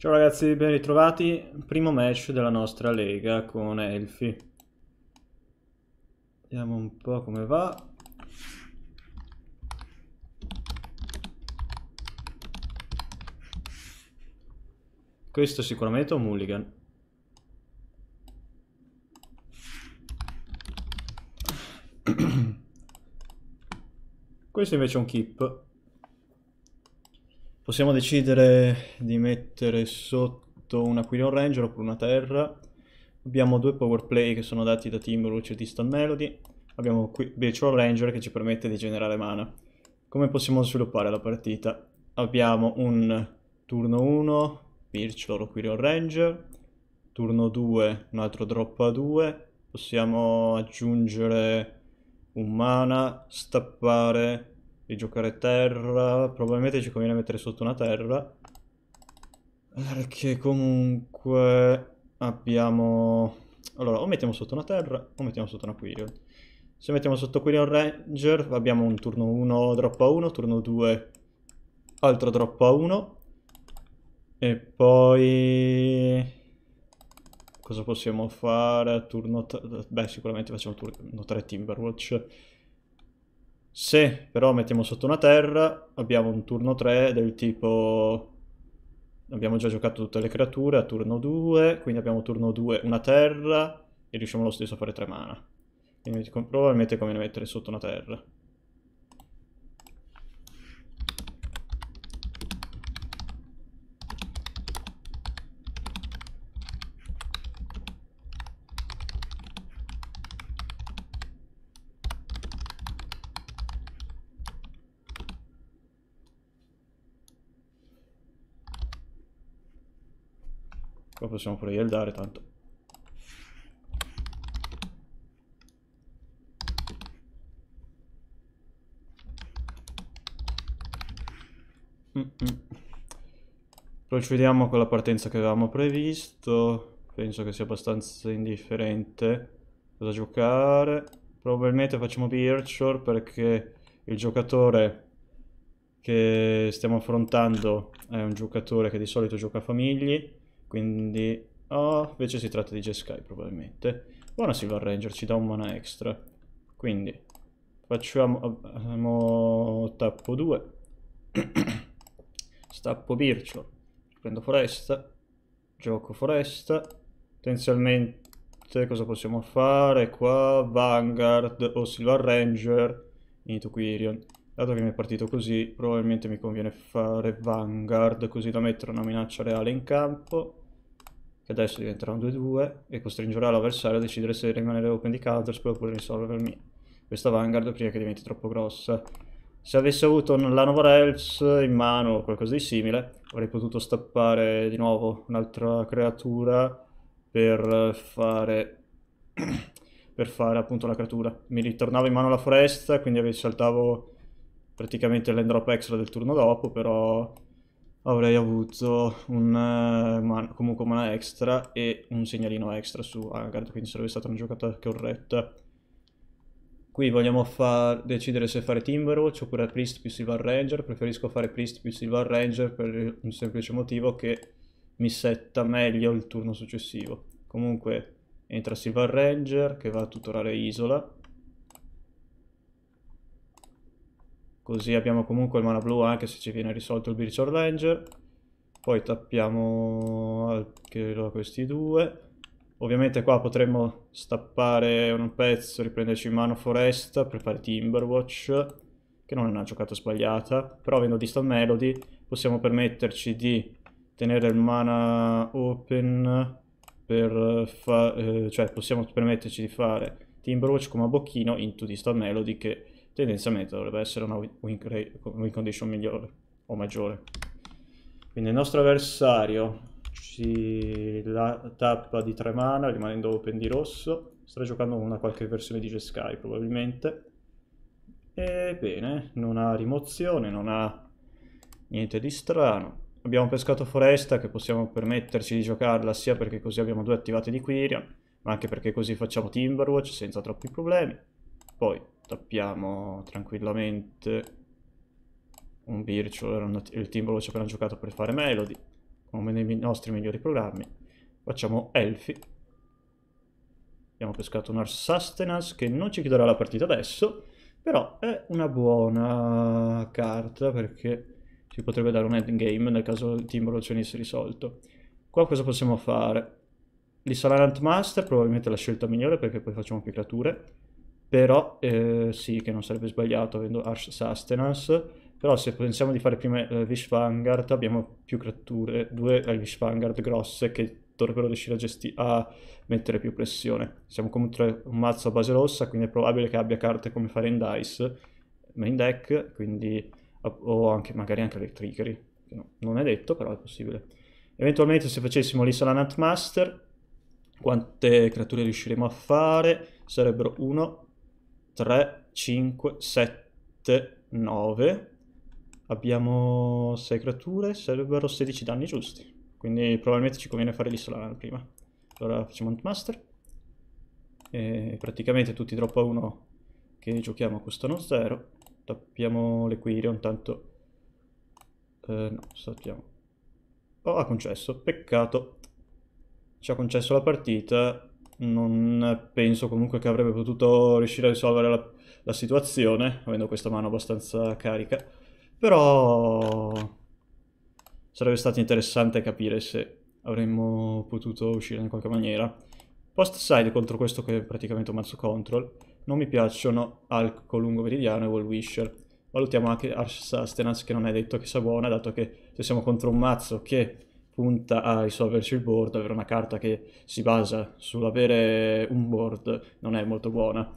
Ciao ragazzi, ben ritrovati. Primo match della nostra lega con Elfi. Vediamo un po' come va. Questo sicuramente è un mulligan. Questo invece è un keep. Possiamo decidere di mettere sotto un Aquilion Ranger oppure una Terra. Abbiamo due power play che sono dati da Timberwolf e Distant Melody. Abbiamo qui Virtual Ranger che ci permette di generare mana. Come possiamo sviluppare la partita? Abbiamo un turno 1, Virtual Aquilion Ranger. Turno 2, un altro drop a 2. Possiamo aggiungere un mana, stappare di giocare terra. Probabilmente ci conviene mettere sotto una terra. Perché comunque abbiamo... Allora, o mettiamo sotto una terra o mettiamo sotto una Quirion. Se mettiamo sotto Quirion Ranger abbiamo un turno 1 drop a 1, turno 2 altro drop a 1. E poi... Cosa possiamo fare? Turno... 3? Beh, sicuramente facciamo turno 3 Timberwatch. Se però mettiamo sotto una terra, abbiamo un turno 3 del tipo... Abbiamo già giocato tutte le creature a turno 2, quindi abbiamo turno 2 una terra e riusciamo lo stesso a fare 3 mana. Quindi probabilmente è come mettere sotto una terra. Qua possiamo pure yieldare tanto. Mm, mm. Procediamo con la partenza che avevamo previsto. Penso che sia abbastanza indifferente cosa giocare. Probabilmente facciamo Birchor perché il giocatore che stiamo affrontando è un giocatore che di solito gioca a famigli quindi... Oh, invece si tratta di Jeskai probabilmente. Buona Silver Ranger, ci dà un mana extra. Quindi facciamo tappo 2. Stappo Bircio. Prendo foresta. Gioco foresta. Potenzialmente cosa possiamo fare qua? Vanguard o Silver Ranger. Inito Quirion. Dato che mi è partito così, probabilmente mi conviene fare Vanguard, così da mettere una minaccia reale in campo che adesso diventerà un 2-2 e costringerà l'avversario a decidere se rimanere open di Counterspell oppure risolvermi questa Vanguard prima che diventi troppo grossa. Se avessi avuto la Nova Elves in mano o qualcosa di simile, avrei potuto stappare di nuovo un'altra creatura per fare, per fare appunto la creatura. Mi ritornavo in mano la foresta, quindi saltavo praticamente l'endrop extra del turno dopo, però avrei avuto un, eh, man, comunque mana extra e un segnalino extra su Angard, quindi sarebbe stata una giocata corretta. Qui vogliamo far, decidere se fare Timberwatch oppure Priest più Silver Ranger. Preferisco fare Priest più Silver Ranger per un semplice motivo che mi setta meglio il turno successivo. Comunque entra Silver Ranger che va a tutorare Isola Così abbiamo comunque il mana blu anche eh, se ci viene risolto il Birchor Ranger. Poi tappiamo anche questi due. Ovviamente qua potremmo stappare un pezzo, riprenderci in mano Forest per fare Timberwatch, che non è una giocata sbagliata. Però avendo Distant Melody possiamo permetterci di tenere il mana open per fare... Eh, cioè possiamo permetterci di fare Timberwatch come a bocchino into Distant Melody che tendenzialmente dovrebbe essere una win, rate, win condition migliore o maggiore. Quindi il nostro avversario ci la tappa di 3 mana rimanendo open di rosso, sta giocando una qualche versione di G-Sky probabilmente. E bene, non ha rimozione, non ha niente di strano. Abbiamo pescato Foresta che possiamo permetterci di giocarla sia perché così abbiamo due attivate di Quirion, ma anche perché così facciamo Timberwatch senza troppi problemi. Poi tappiamo tranquillamente un Virtual, il il ci ha appena giocato per fare Melody, come nei nostri migliori programmi. Facciamo Elfi. Abbiamo pescato un Ars Sustenance che non ci chiuderà la partita adesso, però è una buona carta perché ci potrebbe dare un endgame nel caso il team veloce venisse risolto. Qua cosa possiamo fare? Di Master probabilmente la scelta migliore perché poi facciamo più creature però eh, sì che non sarebbe sbagliato avendo Arsh Sustenance però se pensiamo di fare prima Elvish eh, Vanguard abbiamo più creature, due Elvish eh, Vanguard grosse che dovrebbero riuscire a, gesti- a mettere più pressione siamo comunque un mazzo a base rossa quindi è probabile che abbia carte come fare in Dice main deck quindi, o anche, magari anche le Trickery no, non è detto però è possibile eventualmente se facessimo l'Isola Nutmaster quante creature riusciremo a fare sarebbero 1, 3, 5, 7, 9. Abbiamo 6 creature, sarebbero 16 danni giusti. Quindi probabilmente ci conviene fare l'Isolan prima. Allora facciamo Huntmaster. E praticamente tutti drop a 1 che giochiamo costano 0. Tappiamo l'Equirion, tanto... Eh, no, saltiamo. Oh, ha concesso, peccato. Ci ha concesso la partita, non penso comunque che avrebbe potuto riuscire a risolvere la, la situazione, avendo questa mano abbastanza carica. Però sarebbe stato interessante capire se avremmo potuto uscire in qualche maniera. Post side contro questo che è praticamente un mazzo control. Non mi piacciono Alco lungo meridiano e Wall Wisher. Valutiamo anche Arsh Sustenance che non è detto che sia buona, dato che se siamo contro un mazzo che punta a risolverci il board, avere una carta che si basa sull'avere un board non è molto buona.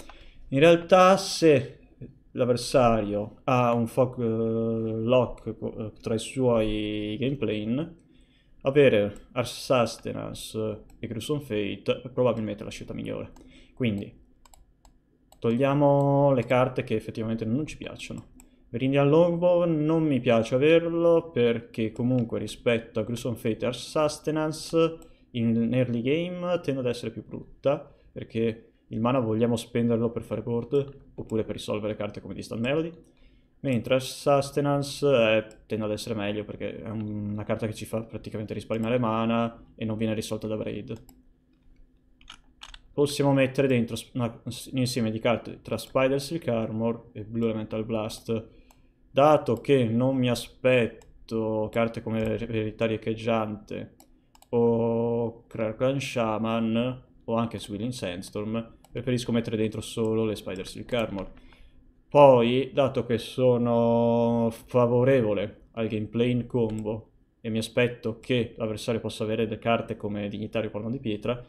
In realtà se l'avversario ha un fog eh, lock eh, tra i suoi gameplane, avere Ars Sustenance e Gruesome Fate è probabilmente la scelta migliore. Quindi togliamo le carte che effettivamente non ci piacciono. Meridian Longbow non mi piace averlo perché comunque rispetto a Gruson Fate e a Sustenance in early game tende ad essere più brutta perché il mana vogliamo spenderlo per fare board oppure per risolvere carte come Distant Melody mentre Sustenance eh, tende ad essere meglio perché è una carta che ci fa praticamente risparmiare mana e non viene risolta da Braid. Possiamo mettere dentro un insieme di carte tra Spider Silk Armor e Blue Elemental Blast dato che non mi aspetto carte come Ereditaria Echeggiante o Kraken Shaman o anche Swilling Sandstorm, preferisco mettere dentro solo le Spider Silk Armor. Poi, dato che sono favorevole al gameplay in combo e mi aspetto che l'avversario possa avere delle carte come Dignitario Palma di Pietra,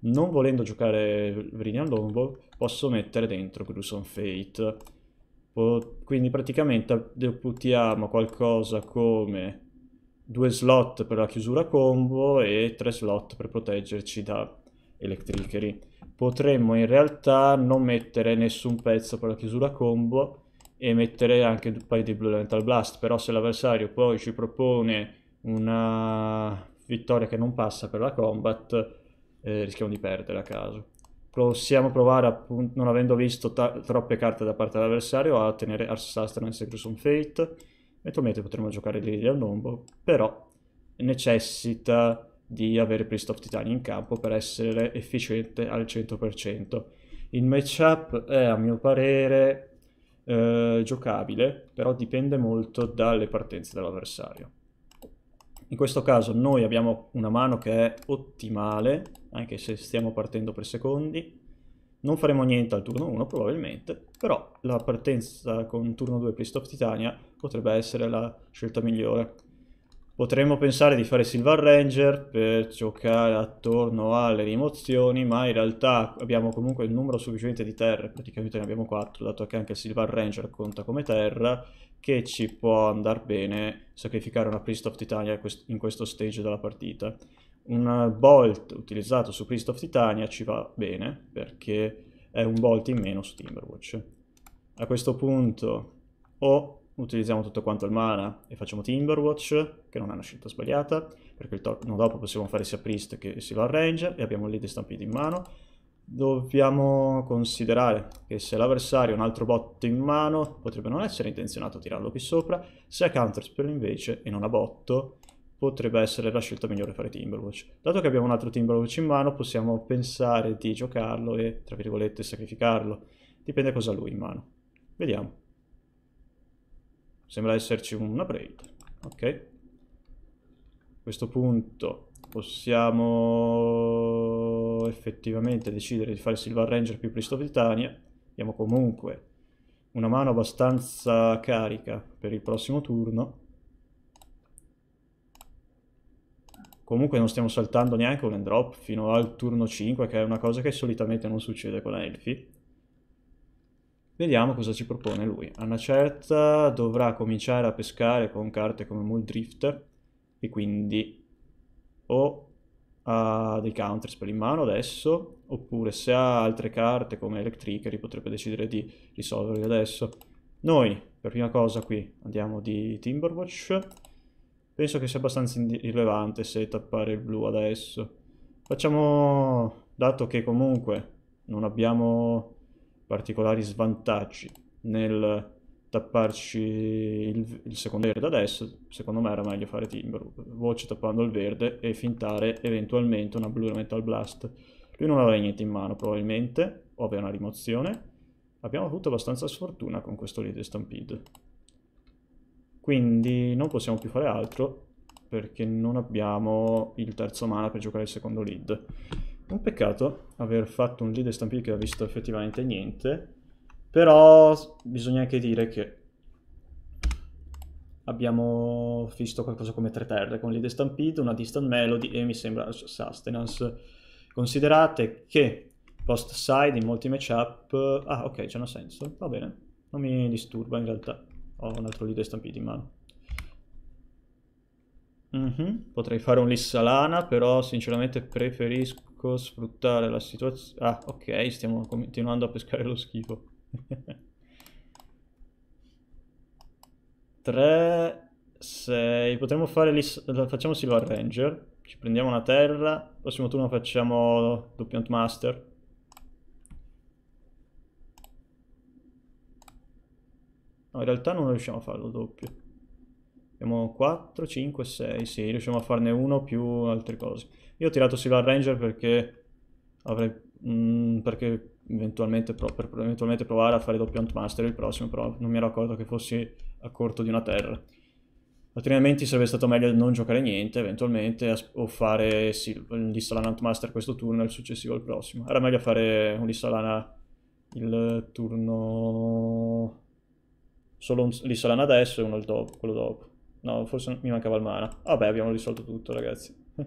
non volendo giocare Vrinian Longbow, posso mettere dentro Gruson Fate quindi praticamente deputiamo qualcosa come due slot per la chiusura combo e tre slot per proteggerci da electrichery potremmo in realtà non mettere nessun pezzo per la chiusura combo e mettere anche un paio di Blue Elemental Blast però se l'avversario poi ci propone una vittoria che non passa per la combat eh, rischiamo di perdere a caso possiamo provare, appunto, non avendo visto ta- troppe carte da parte dell'avversario, a tenere Ars Astra nel Secret Fate. Eventualmente potremmo giocare Lilia al Lombo, però necessita di avere Priest of Titani in campo per essere efficiente al 100%. Il matchup è, a mio parere, eh, giocabile, però dipende molto dalle partenze dell'avversario. In questo caso noi abbiamo una mano che è ottimale, anche se stiamo partendo per secondi. Non faremo niente al turno 1 probabilmente, però la partenza con turno 2 Priest of Titania potrebbe essere la scelta migliore. Potremmo pensare di fare Silver Ranger per giocare attorno alle rimozioni, ma in realtà abbiamo comunque il numero sufficiente di terre, praticamente ne abbiamo 4, dato che anche il Silver Ranger conta come terra, che ci può andare bene sacrificare una Priest of Titania in questo stage della partita un Bolt utilizzato su Priest of Titania ci va bene perché è un Bolt in meno su Timberwatch. A questo punto o utilizziamo tutto quanto il mana e facciamo Timberwatch, che non è una scelta sbagliata, perché il turno dopo possiamo fare sia Priest che Silver Ranger e abbiamo il stampede in mano. Dobbiamo considerare che se l'avversario ha un altro botto in mano potrebbe non essere intenzionato a tirarlo qui sopra, se ha Counterspell invece e non ha botto potrebbe essere la scelta migliore fare Timberwatch. Dato che abbiamo un altro Timberwatch in mano, possiamo pensare di giocarlo e, tra virgolette, sacrificarlo. Dipende cosa ha lui in mano. Vediamo. Sembra esserci una braid. Ok. A questo punto possiamo effettivamente decidere di fare Silver Ranger più Priest of Titania. Abbiamo comunque una mano abbastanza carica per il prossimo turno Comunque non stiamo saltando neanche un end drop fino al turno 5, che è una cosa che solitamente non succede con la Elfi. Vediamo cosa ci propone lui. A una certa dovrà cominciare a pescare con carte come Muldrifter e quindi o ha dei counterspell in mano adesso, oppure se ha altre carte come Electricary potrebbe decidere di risolverli adesso. Noi, per prima cosa qui, andiamo di Timberwatch Penso che sia abbastanza irrilevante se tappare il blu adesso. Facciamo, dato che comunque non abbiamo particolari svantaggi nel tapparci il, il secondo verde adesso, secondo me era meglio fare voce tappando il verde e fintare eventualmente una Blue Metal Blast. Lui non aveva niente in mano probabilmente, o aveva una rimozione. Abbiamo avuto abbastanza sfortuna con questo leader Stampede. Quindi non possiamo più fare altro perché non abbiamo il terzo mana per giocare il secondo lead. Un peccato aver fatto un lead stampede che ha visto effettivamente niente, però bisogna anche dire che abbiamo visto qualcosa come tre terre con lead stampede, una distant melody e mi sembra sustenance. Considerate che post side in molti matchup... Ah ok, c'è un senso, va bene, non mi disturba in realtà ho un altro leader stampede in mano. Mm -hmm. Potrei fare un Lissalana, però sinceramente preferisco sfruttare la situazione... Ah, ok, stiamo continuando a pescare lo schifo. 3, 6... Potremmo fare... Liss... Facciamo Silver Ranger. Ci prendiamo una terra. Prossimo turno facciamo Doppiant Master. in realtà non riusciamo a farlo doppio. Abbiamo 4, 5, 6, sì, riusciamo a farne uno più altre cose. Io ho tirato Silver Ranger perché avrei... Mh, mm, perché eventualmente, pro, per eventualmente provare a fare doppio Huntmaster il prossimo, però non mi ero accorto che fossi a corto di una terra. Altrimenti sarebbe stato meglio non giocare niente, eventualmente, o fare sì, l'Istalana Huntmaster questo turno e il successivo al prossimo. Era meglio fare un Istalana il turno Solo un, l'isolana adesso e uno il dopo, quello dopo. No, forse mi mancava il mana. Vabbè, abbiamo risolto tutto, ragazzi.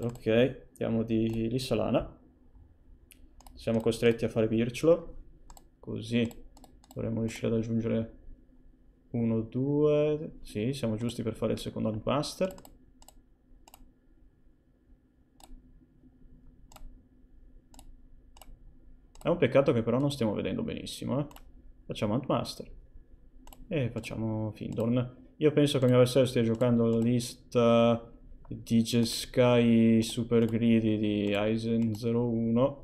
ok, andiamo di l'isolana. Siamo costretti a fare Virtulo. Così dovremmo riuscire ad aggiungere 1, 2... Sì, siamo giusti per fare il secondo Unmaster. È un peccato che però non stiamo vedendo benissimo, eh. Facciamo Antmaster E facciamo Findorn. Io penso che mio avversario stia giocando la lista eh, di Jeskai Super Greedy di Eisen 01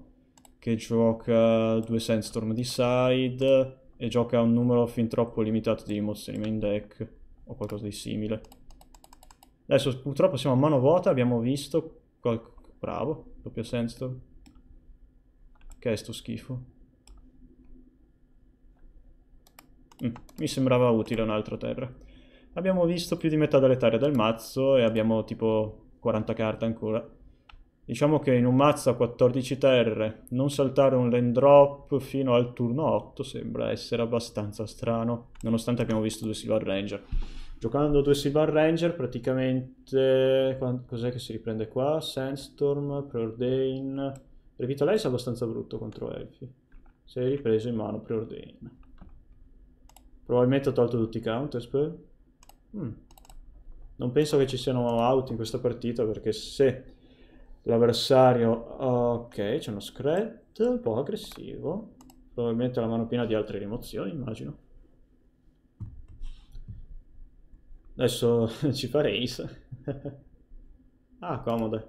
che gioca due Sandstorm di side e gioca un numero fin troppo limitato di rimozioni main deck o qualcosa di simile. Adesso purtroppo siamo a mano vuota, abbiamo visto qualcosa... Bravo, doppio Sandstorm. Che è sto schifo? Mm, mi sembrava utile un'altra terra. Abbiamo visto più di metà delle terre del mazzo e abbiamo tipo 40 carte ancora. Diciamo che in un mazzo a 14 terre non saltare un land drop fino al turno 8 sembra essere abbastanza strano, nonostante abbiamo visto due Silver Ranger. Giocando due Silver Ranger praticamente... cos'è che si riprende qua? Sandstorm, Preordain... Revitalize è abbastanza brutto contro Elfi. Si è ripreso in mano Preordain. Probabilmente ho tolto tutti i counterspell. Hmm. Non penso che ci siano out in questa partita perché se l'avversario... Ok, c'è uno scred, un po' aggressivo. Probabilmente la mano piena di altre rimozioni, immagino. Adesso ci fa race. ah, comoda.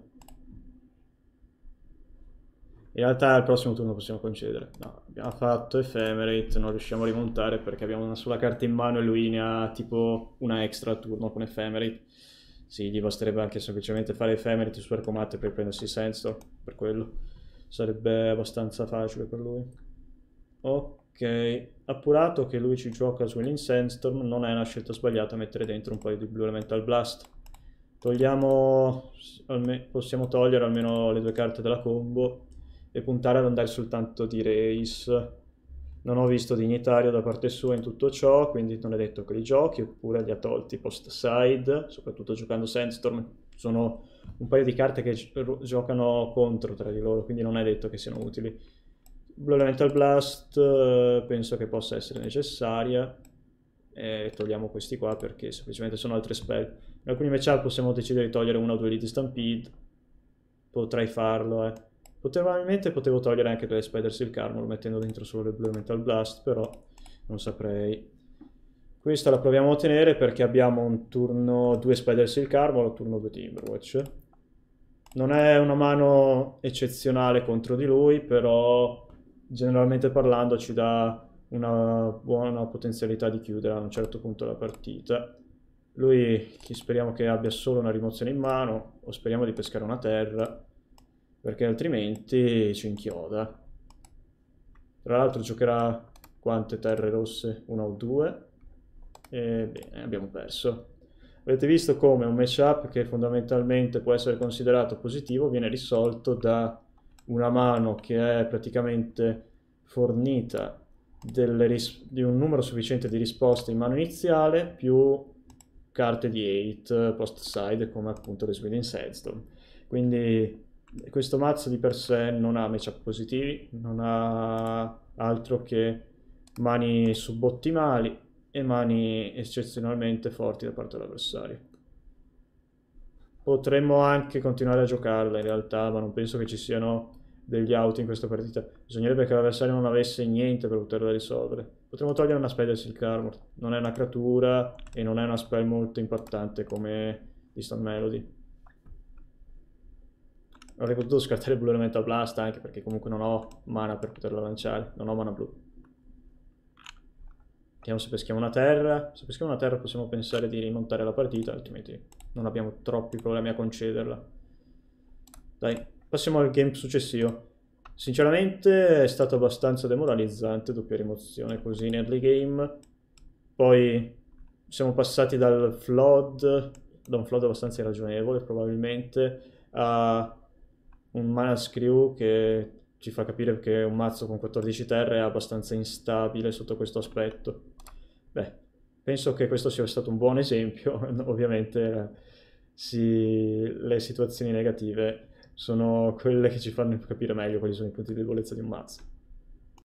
In realtà al prossimo turno possiamo concedere. No, abbiamo fatto Ephemerate, non riusciamo a rimontare perché abbiamo una sola carta in mano e lui ne ha tipo una extra al turno con Ephemerate. Sì, gli basterebbe anche semplicemente fare Ephemerate su Arcomate per prendersi Sandstorm, per quello. Sarebbe abbastanza facile per lui. Ok, appurato che lui ci gioca su Swilling Sandstorm, non è una scelta sbagliata mettere dentro un paio di Blue Elemental Blast. Togliamo, possiamo togliere almeno le due carte della combo e puntare ad andare soltanto di race. Non ho visto dignitario da parte sua in tutto ciò, quindi non è detto che li giochi, oppure li ha tolti post side, soprattutto giocando Sandstorm. Sono un paio di carte che giocano contro tra di loro, quindi non è detto che siano utili. Blue Elemental Blast eh, penso che possa essere necessaria, e eh, togliamo questi qua perché semplicemente sono altre spell. In alcuni matchup possiamo decidere di togliere una o due liti Stampede, potrei farlo, eh Probabilmente potevo togliere anche delle Spider Silk Armor mettendo dentro solo le Blue Metal Blast, però non saprei. Questa la proviamo a ottenere perché abbiamo un turno 2 Spider Silk Armor, un turno 2 Timberwatch. Non è una mano eccezionale contro di lui, però generalmente parlando ci dà una buona potenzialità di chiudere a un certo punto la partita. Lui speriamo che abbia solo una rimozione in mano, o speriamo di pescare una terra, perché altrimenti ci inchioda. Tra l'altro giocherà quante terre rosse? Una o due? E bene, abbiamo perso. Avete visto come un matchup che fondamentalmente può essere considerato positivo viene risolto da una mano che è praticamente fornita di un numero sufficiente di risposte in mano iniziale più carte di 8 post side come appunto le Sweden Sedstone. Quindi questo mazzo di per sé non ha matchup positivi, non ha altro che mani subottimali e mani eccezionalmente forti da parte dell'avversario. Potremmo anche continuare a giocarla in realtà, ma non penso che ci siano degli out in questa partita. Bisognerebbe che l'avversario non avesse niente per poterla risolvere. Potremmo togliere una spell del Silk Armor. Non è una creatura e non è una spell molto impattante come Distant Melody avrei potuto scartare il blu elemento a blast anche perché comunque non ho mana per poterla lanciare, non ho mana blu. Vediamo se peschiamo una terra, se peschiamo una terra possiamo pensare di rimontare la partita, altrimenti non abbiamo troppi problemi a concederla. Dai, passiamo al game successivo. Sinceramente è stato abbastanza demoralizzante, doppia rimozione così in early game. Poi siamo passati dal flood, da un flood abbastanza irragionevole probabilmente, a un mana screw che ci fa capire che un mazzo con 14 terre è abbastanza instabile sotto questo aspetto. Beh, penso che questo sia stato un buon esempio, ovviamente sì, le situazioni negative sono quelle che ci fanno capire meglio quali sono i punti di debolezza di un mazzo.